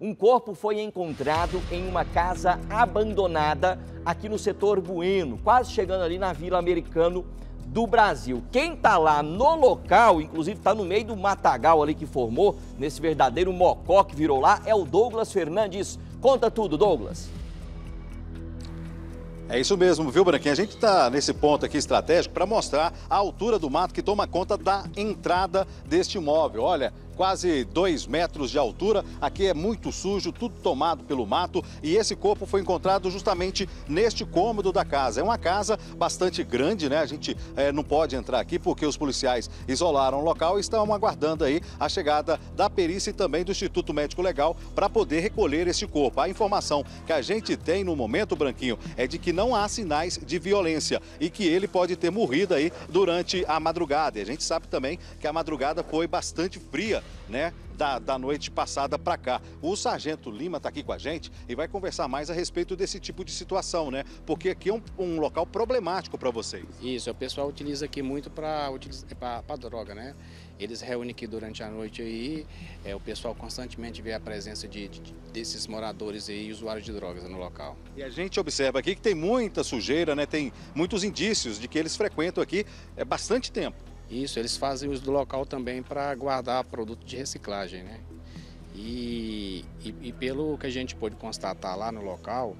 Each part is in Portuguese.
Um corpo foi encontrado em uma casa abandonada aqui no setor Bueno, quase chegando ali na Vila Americano do Brasil. Quem está lá no local, inclusive está no meio do matagal ali que formou, nesse verdadeiro mocó que virou lá, é o Douglas Fernandes. Conta tudo, Douglas. É isso mesmo, viu, Branquinha? A gente está nesse ponto aqui estratégico para mostrar a altura do mato que toma conta da entrada deste imóvel. Olha, quase 2 metros de altura. Aqui é muito sujo, tudo tomado pelo mato. E esse corpo foi encontrado justamente neste cômodo da casa. É uma casa bastante grande, né? A gente é, não pode entrar aqui porque os policiais isolaram o local e estão aguardando aí a chegada da perícia e também do Instituto Médico Legal para poder recolher esse corpo. A informação que a gente tem no momento, Branquinho, é de que não há sinais de violência e que ele pode ter morrido aí durante a madrugada. E a gente sabe também que a madrugada foi bastante fria né, da, da noite passada para cá. O Sargento Lima está aqui com a gente e vai conversar mais a respeito desse tipo de situação, né? Porque aqui é um, um local problemático para vocês. Isso, o pessoal utiliza aqui muito para é droga, né? Eles reúnem aqui durante a noite aí, é, o pessoal constantemente vê a presença de, de, desses moradores e usuários de drogas no local. E a gente observa aqui que tem muita sujeira, né? Tem muitos indícios de que eles frequentam aqui é, bastante tempo. Isso, eles fazem uso do local também para guardar produto de reciclagem, né? E, e, e, pelo que a gente pôde constatar lá no local,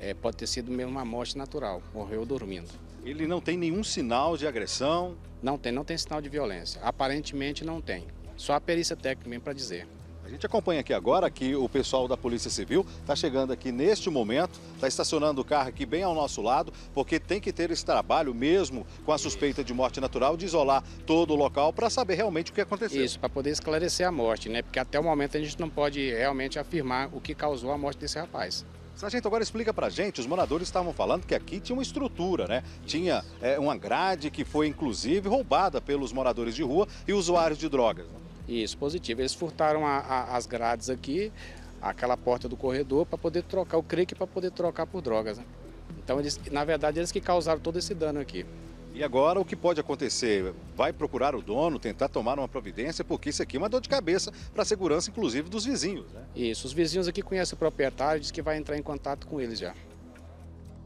é, pode ter sido mesmo uma morte natural, morreu dormindo. Ele não tem nenhum sinal de agressão? Não tem, não tem sinal de violência. Aparentemente não tem. Só a perícia técnica mesmo para dizer. A gente acompanha aqui agora que o pessoal da Polícia Civil está chegando aqui neste momento, está estacionando o carro aqui bem ao nosso lado, porque tem que ter esse trabalho mesmo com a suspeita de morte natural, de isolar todo o local para saber realmente o que aconteceu. Isso, para poder esclarecer a morte, né? Porque até o momento a gente não pode realmente afirmar o que causou a morte desse rapaz. Sargento, agora explica pra gente, os moradores estavam falando que aqui tinha uma estrutura, né? Tinha é, uma grade que foi inclusive roubada pelos moradores de rua e usuários de drogas. Né? Isso, positivo. Eles furtaram a, a, as grades aqui, aquela porta do corredor, para poder trocar o creque, para poder trocar por drogas. Né? Então, eles, na verdade, eles que causaram todo esse dano aqui. E agora o que pode acontecer? Vai procurar o dono, tentar tomar uma providência, porque isso aqui é uma dor de cabeça para a segurança, inclusive, dos vizinhos. Né? Isso, os vizinhos aqui conhecem o proprietário, diz que vai entrar em contato com eles já.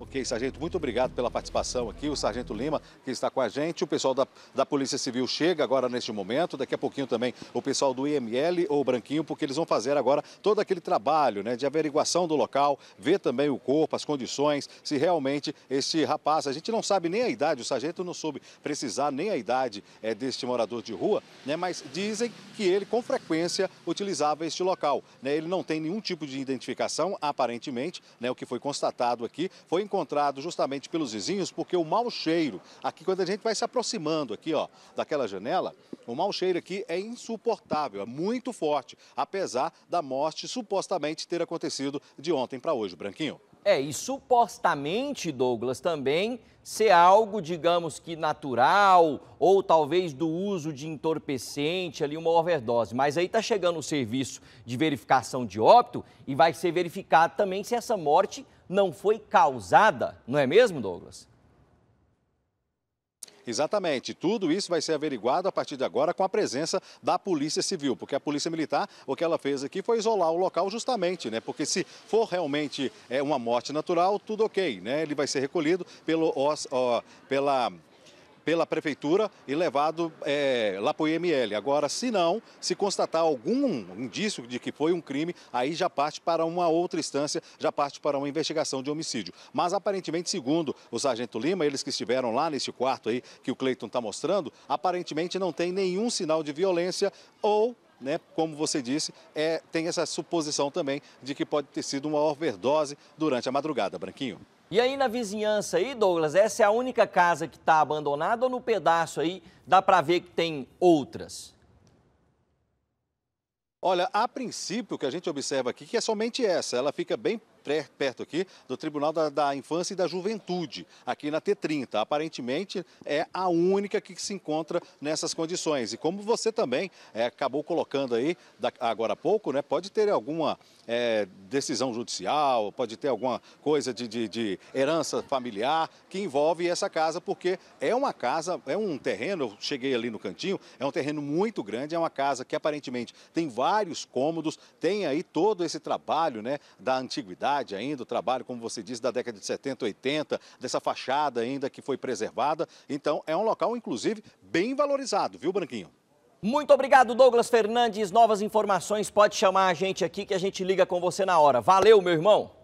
Ok, Sargento, muito obrigado pela participação aqui. O Sargento Lima, que está com a gente. O pessoal da, da Polícia Civil chega agora neste momento. Daqui a pouquinho também o pessoal do IML ou Branquinho, porque eles vão fazer agora todo aquele trabalho né, de averiguação do local, ver também o corpo, as condições, se realmente este rapaz, a gente não sabe nem a idade, o sargento não soube precisar nem a idade é, deste morador de rua, né, mas dizem que ele com frequência utilizava este local. Né, ele não tem nenhum tipo de identificação, aparentemente, né, o que foi constatado aqui foi encontrado justamente pelos vizinhos, porque o mau cheiro, aqui quando a gente vai se aproximando aqui, ó, daquela janela, o mau cheiro aqui é insuportável, é muito forte, apesar da morte supostamente ter acontecido de ontem para hoje, Branquinho. É, e supostamente, Douglas, também ser algo, digamos que natural, ou talvez do uso de entorpecente, ali uma overdose. Mas aí está chegando o serviço de verificação de óbito e vai ser verificado também se essa morte não foi causada, não é mesmo, Douglas? Exatamente. Tudo isso vai ser averiguado a partir de agora com a presença da Polícia Civil, porque a Polícia Militar, o que ela fez aqui foi isolar o local justamente, né? Porque se for realmente é, uma morte natural, tudo ok, né? Ele vai ser recolhido pelo, ó, pela pela prefeitura e levado é, lá para o IML. Agora, se não, se constatar algum indício de que foi um crime, aí já parte para uma outra instância, já parte para uma investigação de homicídio. Mas aparentemente, segundo o sargento Lima, eles que estiveram lá nesse quarto aí que o Cleiton está mostrando, aparentemente não tem nenhum sinal de violência ou né, como você disse, é, tem essa suposição também de que pode ter sido uma overdose durante a madrugada, Branquinho. E aí na vizinhança aí, Douglas, essa é a única casa que está abandonada ou no pedaço aí dá para ver que tem outras? Olha, a princípio, o que a gente observa aqui que é somente essa. Ela fica bem perto aqui do Tribunal da, da, Infância e da Juventude, aqui na T30. Aparentemente é a única que se encontra nessas condições. E como você também é, acabou colocando aí da, agora há pouco, né, pode ter alguma é, decisão judicial, pode ter alguma coisa de, de, de herança familiar que envolve essa casa, porque é uma casa, é um terreno, eu cheguei ali no cantinho, é um terreno muito grande, é uma casa que aparentemente tem vários cômodos, tem aí todo esse trabalho né, da antiguidade identidade ainda, o trabalho, como você disse, da década de 70, 80, dessa fachada ainda que foi preservada. Então, é um local, inclusive, bem valorizado, viu, Branquinho? Muito obrigado, Douglas Fernandes. Novas informações, pode chamar a gente aqui que a gente liga com você na hora. Valeu, meu irmão!